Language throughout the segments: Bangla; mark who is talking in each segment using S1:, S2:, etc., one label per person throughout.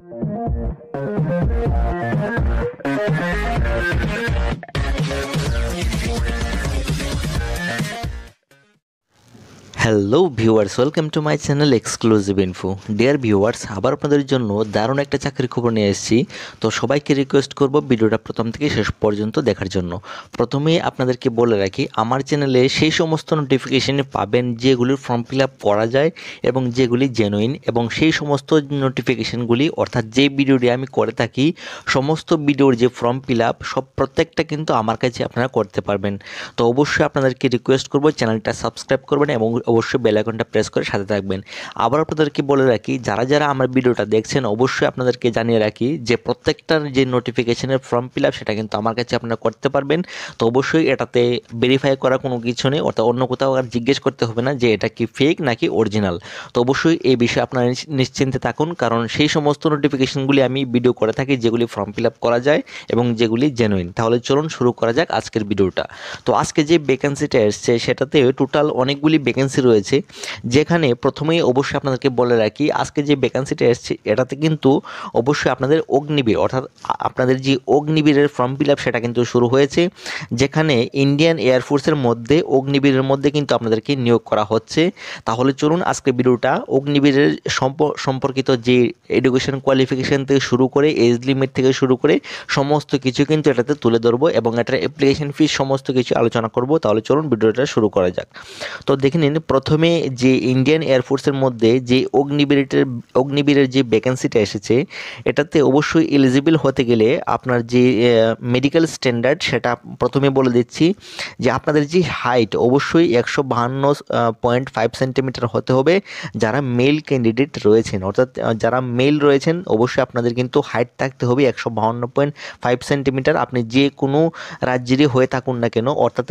S1: Thank you. Hello viewers welcome to my channel exclusive info dear viewers আবার আপনাদের জন্য দারুণ একটা চাকরির খবর নিয়ে এসেছি তো সবাইকে রিকোয়েস্ট করব ভিডিওটা প্রথম থেকে শেষ পর্যন্ত দেখার জন্য প্রথমেই আপনাদেরকে বলে রাখি আমার চ্যানেলে সেই সমস্ত নোটিফিকেশান পাবেন যেগুলির ফর্ম ফিল আপ করা যায় এবং যেগুলি জেনুইন এবং সেই সমস্ত নোটিফিকেশানগুলি অর্থাৎ যে ভিডিওটি আমি করে থাকি সমস্ত ভিডিওর যে ফর্ম ফিল আপ সব প্রত্যেকটা কিন্তু আমার কাছে আপনারা করতে পারবেন তো অবশ্যই আপনাদেরকে রিকোয়েস্ট করব চ্যানেলটা সাবস্ক্রাইব করবেন এবং অবশ্যই বেলাইকনটা প্রেস করে সাথে থাকবেন আবার আপনাদেরকে বলে রাখি যারা যারা আমার ভিডিওটা দেখছেন অবশ্যই আপনাদেরকে জানিয়ে রাখি যে প্রত্যেকটার যে নোটিফিকেশনের ফর্ম ফিল আপ সেটা কিন্তু আমার কাছে আপনারা করতে পারবেন তো অবশ্যই এটাতে ভেরিফাই করা কোনো কিছু নেই অর্থাৎ অন্য কোথাও আর জিজ্ঞেস করতে হবে না যে এটা কি ফেক নাকি অরিজিনাল তো অবশ্যই এই বিষয়ে আপনারা নিশ্চিন্তে থাকুন কারণ সেই সমস্ত নোটিফিকেশনগুলি আমি ভিডিও করে থাকি যেগুলি ফর্ম ফিল আপ করা যায় এবং যেগুলি জেনুইন তাহলে চলুন শুরু করা যাক আজকের ভিডিওটা তো আজকে যে ভ্যাকেন্সিটা এসছে সেটাতে টোটাল অনেকগুলি ভ্যাকেন্সি রয়েছে যেখানে প্রথমেই অবশ্যই আপনাদেরকে বলে রাখি আজকে যে ভ্যাকান্সিটা এসছে এটাতে কিন্তু অবশ্যই আপনাদের অগ্নিবীর অর্থাৎ আপনাদের যে অগ্নিবীরের ফর্ম ফিল আপ সেটা কিন্তু শুরু হয়েছে যেখানে ইন্ডিয়ান এয়ারফোর্সের মধ্যে অগ্নিবীরের মধ্যে কিন্তু আপনাদেরকে নিয়োগ করা হচ্ছে তাহলে চলুন আজকে ভিডিওটা অগ্নিবীরের সম্পর্কিত যে এডুকেশন কোয়ালিফিকেশান থেকে শুরু করে এজ লিমিট থেকে শুরু করে সমস্ত কিছু কিন্তু এটাতে তুলে ধরবো এবং এটার অ্যাপ্লিকেশন ফিস সমস্ত কিছু আলোচনা করব তাহলে চলুন ভিডিওটা শুরু করা যাক তো দেখে নিন প্রথমে যে ইন্ডিয়ান এয়ারফোর্সের মধ্যে যে অগ্নিবীরের অগ্নিবীরের যে ভ্যাকেন্সিটা এসেছে এটাতে অবশ্যই এলিজিবল হতে গেলে আপনার যে মেডিকেল স্ট্যান্ডার্ড সেটা প্রথমে বলে দিচ্ছি যে আপনাদের যে হাইট অবশ্যই একশো বাহান্ন পয়েন্ট ফাইভ সেন্টিমিটার হতে হবে যারা মেল ক্যান্ডিডেট রয়েছেন অর্থাৎ যারা মেল রয়েছেন অবশ্যই আপনাদের কিন্তু হাইট থাকতে হবে একশো বাহান্ন পয়েন্ট ফাইভ সেন্টিমিটার আপনি যে কোনো রাজ্যেরই হয়ে থাকুন না কেন অর্থাৎ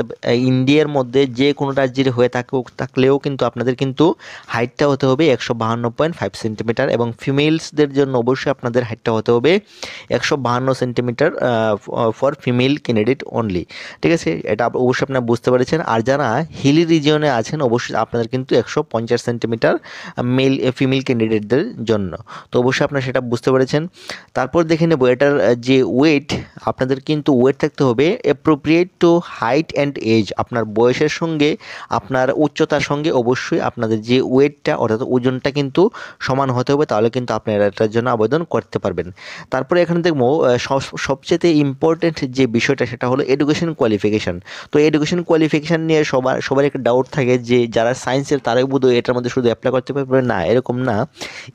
S1: ইন্ডিয়ার মধ্যে যে কোনো রাজ্যেরই হয়ে থাকুক থাকলেও হয়েও কিন্তু আপনাদের কিন্তু হাইটটা হতে হবে একশো বাহান্ন পয়েন্ট ফাইভ সেন্টিমিটার এবং ফিমেলসদের জন্য অবশ্যই আপনাদের হাইটটা হতে হবে একশো বাহান্ন centimetre for female candidate only ঠিক আছে এটা অবশ্যই আপনারা বুঝতে পেরেছেন আর যারা হিলি রিজিয়নে আছেন অবশ্যই আপনাদের কিন্তু একশো পঞ্চাশ সেন্টিমিটার মেল ফিমেল ক্যান্ডিডেটদের জন্য তো অবশ্যই আপনারা সেটা বুঝতে পেরেছেন তারপর দেখে নেব এটার যে ওয়েট আপনাদের কিন্তু ওয়েট থাকতে হবে appropriate to height and age আপনার বয়সের সঙ্গে আপনার উচ্চতার সঙ্গে অবশ্যই আপনাদের যে ওয়েটটা অর্থাৎ ওজনটা কিন্তু সমান হতে হবে তাহলে কিন্তু আপনারা এটার জন্য আবেদন করতে পারবেন তারপরে এখানে দেখবো সবচেয়ে ইম্পর্টেন্ট যে বিষয়টা সেটা হলো এডুকেশন কোয়ালিফিকেশান তো এডুকেশন কোয়ালিফিকেশান নিয়ে সবার সবার একটা ডাউট থাকে যে যারা সায়েন্সের তারাই বোধহয় এটার মধ্যে শুধু অ্যাপ্লাই করতে পারবে না এরকম না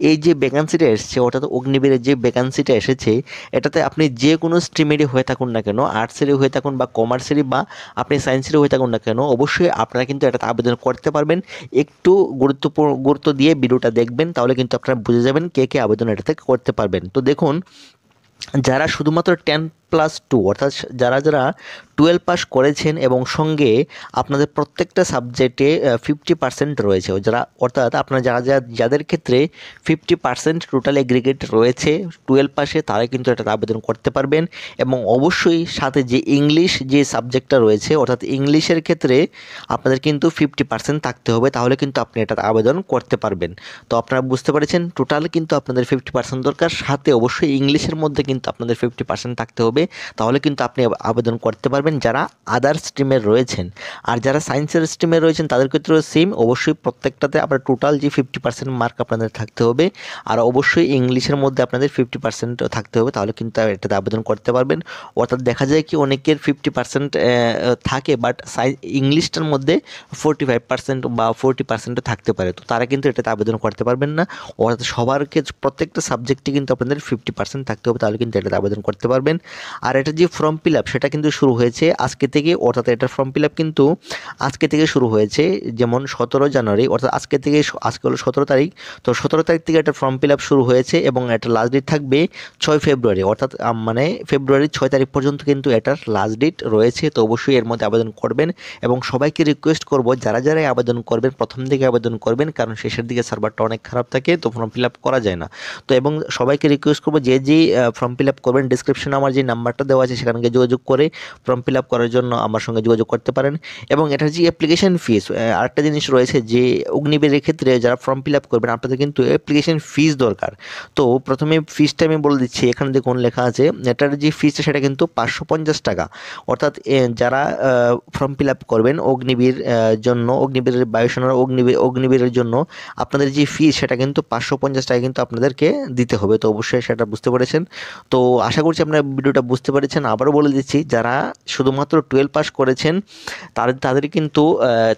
S1: এই যে ভ্যাকান্সিটা এসছে অর্থাৎ অগ্নিবীরের যে ভ্যাকান্সিটা এসেছে এটাতে আপনি যে কোনো স্ট্রিমে আর্মিরই হয়ে থাকুন না কেন আর্টসেরই হয়ে থাকুন বা কমার্সেরই বা আপনি সায়েন্সেরই হয়ে থাকুন না কেন অবশ্যই আপনারা কিন্তু এটা আবেদন করতে পারবেন একটু গুরুত্বপূর্ণ গুরুত্ব দিয়ে ভিডিওটা দেখবেন তাহলে কিন্তু আপনারা বুঝে যাবেন কে কে আবেদন এটাতে করতে পারবেন তো দেখুন যারা শুধুমাত্র টেন প্লাস টু অর্থাৎ যারা যারা টুয়েলভ পাস করেছেন এবং সঙ্গে আপনাদের প্রত্যেকটা সাবজেক্টে ফিফটি পার্সেন্ট রয়েছে যারা অর্থাৎ আপনার যারা যারা যাদের ক্ষেত্রে ফিফটি পার্সেন্ট টোটাল এগ্রিগেট রয়েছে টুয়েলভ পাসে তারা কিন্তু এটাতে আবেদন করতে পারবেন এবং অবশ্যই সাথে যে ইংলিশ যে সাবজেক্টটা রয়েছে অর্থাৎ ইংলিশের ক্ষেত্রে আপনাদের কিন্তু ফিফটি পার্সেন্ট থাকতে হবে তাহলে কিন্তু আপনি এটাতে আবেদন করতে পারবেন তো আপনারা বুঝতে পারছেন টোটাল কিন্তু আপনাদের ফিফটি পার্সেন্ট দরকার সাথে অবশ্যই ইংলিশের মধ্যে কিন্তু আপনাদের ফিফটি পার্সেন্ট থাকতে হবে হবে তাহলে কিন্তু আপনি আবেদন করতে পারবেন যারা আদার স্ট্রিমের রয়েছেন আর যারা সায়েন্সের স্ট্রিমে রয়েছেন তাদের ক্ষেত্রেও সেম অবশ্যই প্রত্যেকটাতে আপনার টোটাল যে ফিফটি পার্সেন্ট মার্ক আপনাদের থাকতে হবে আর অবশ্যই ইংলিশের মধ্যে আপনাদের ফিফটি পার্সেন্টও থাকতে হবে তাহলে কিন্তু এটাতে আবেদন করতে পারবেন অর্থাৎ দেখা যায় কি অনেকের ফিফটি পার্সেন্ট থাকে বাট সাই ইংলিশটার মধ্যে ফোরটি ফাইভ পার্সেন্ট বা ফোরটি পার্সেন্টও থাকতে পারে তো তারা কিন্তু এটাতে আবেদন করতে পারবেন না অর্থাৎ সবারকে প্রত্যেকটা সাবজেক্টে কিন্তু আপনাদের ফিফটি পার্সেন্ট থাকতে হবে তাহলে কিন্তু এটাতে আবেদন করতে পারবেন আর এটা যে ফর্ম ফিল আপ সেটা কিন্তু শুরু হয়েছে আজকে থেকে অর্থাৎ এটার ফর্ম ফিল আপ কিন্তু আজকে থেকে শুরু হয়েছে যেমন সতেরো জানুয়ারি অর্থাৎ আজকে থেকে আজকে হলো সতেরো তারিখ তো সতেরো তারিখ থেকে এটা ফর্ম ফিল আপ শুরু হয়েছে এবং এটা লাস্ট ডেট থাকবে ছয় ফেব্রুয়ারি অর্থাৎ মানে ফেব্রুয়ারির ছয় তারিখ পর্যন্ত কিন্তু এটার লাস্ট ডেট রয়েছে তো অবশ্যই এর মধ্যে আবেদন করবেন এবং সবাইকে রিকোয়েস্ট করব যারা যারাই আবেদন করবেন প্রথম দিকে আবেদন করবেন কারণ শেষের দিকে সার্ভারটা অনেক খারাপ থাকে তো ফর্ম ফিল আপ করা যায় না তো এবং সবাইকে রিকোয়েস্ট করবো যে যে ফর্ম ফিল আপ করবেন ডিসক্রিপশনে আমার যে নাম্বারটা দেওয়া আছে সেখানকে যোগাযোগ করে ফর্ম ফিল আপ করার জন্য আমার সঙ্গে যোগাযোগ করতে পারেন এবং এটার যে অ্যাপ্লিকেশন ফিস আরেকটা জিনিস রয়েছে যে অগ্নিবীরের ক্ষেত্রে যারা ফর্ম ফিল আপ করবেন আপনাদের কিন্তু অ্যাপ্লিকেশন ফিস দরকার তো প্রথমে ফিসটা আমি বলে দিচ্ছি এখানে দেখুন লেখা আছে এটার যে ফিসটা সেটা কিন্তু পাঁচশো পঞ্চাশ টাকা অর্থাৎ যারা ফর্ম ফিল আপ করবেন অগ্নিবীর জন্য অগ্নিবীরের বায়ুসেনার অগ্নিবীর অগ্নিবীরের জন্য আপনাদের যে ফিস সেটা কিন্তু পাঁচশো পঞ্চাশ টাকা কিন্তু আপনাদেরকে দিতে হবে তো অবশ্যই সেটা বুঝতে পেরেছেন তো আশা করছি আপনার ভিডিওটা বুঝতে পেরেছেন আবারও বলে দিচ্ছি যারা শুধুমাত্র টুয়েলভ পাস করেছেন তাদের তাদের কিন্তু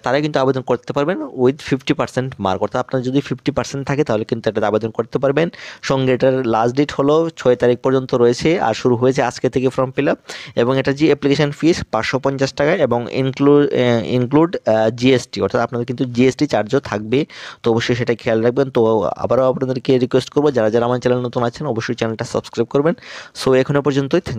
S1: তারা কিন্তু আবেদন করতে পারবেন উইথ ফিফটি পার্সেন্ট মার্ক অর্থাৎ আপনার যদি ফিফটি পার্সেন্ট থাকে তাহলে কিন্তু এটা আবেদন করতে পারবেন সঙ্গে এটার লাস্ট ডেট হলো ছয় তারিখ পর্যন্ত রয়েছে আর শুরু হয়েছে আজকে থেকে ফর্ম ফিল আপ এবং এটা যে অ্যাপ্লিকেশান ফিস পাঁচশো পঞ্চাশ টাকা এবং ইনক্লুড ইনক্লুড জিএসটি অর্থাৎ আপনাদের কিন্তু জিএসটি চার্জও থাকবে তো অবশ্যই সেটা খেয়াল রাখবেন তো আবারও আপনাদেরকে রিকোয়েস্ট করবো যারা যারা আমার চ্যানেল নতুন আছেন অবশ্যই চ্যানেলটা সাবস্ক্রাইব করবেন সো এখনও পর্যন্তই থ্যাংক